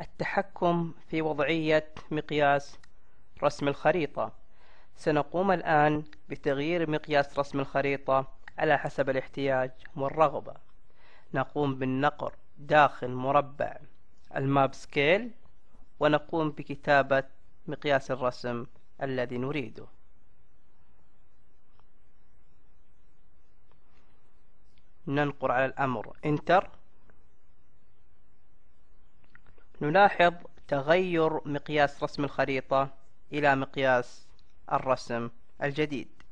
التحكم في وضعية مقياس رسم الخريطة سنقوم الآن بتغيير مقياس رسم الخريطة على حسب الاحتياج والرغبة نقوم بالنقر داخل مربع الماب سكيل ونقوم بكتابة مقياس الرسم الذي نريده ننقر على الأمر انتر نلاحظ تغير مقياس رسم الخريطة إلى مقياس الرسم الجديد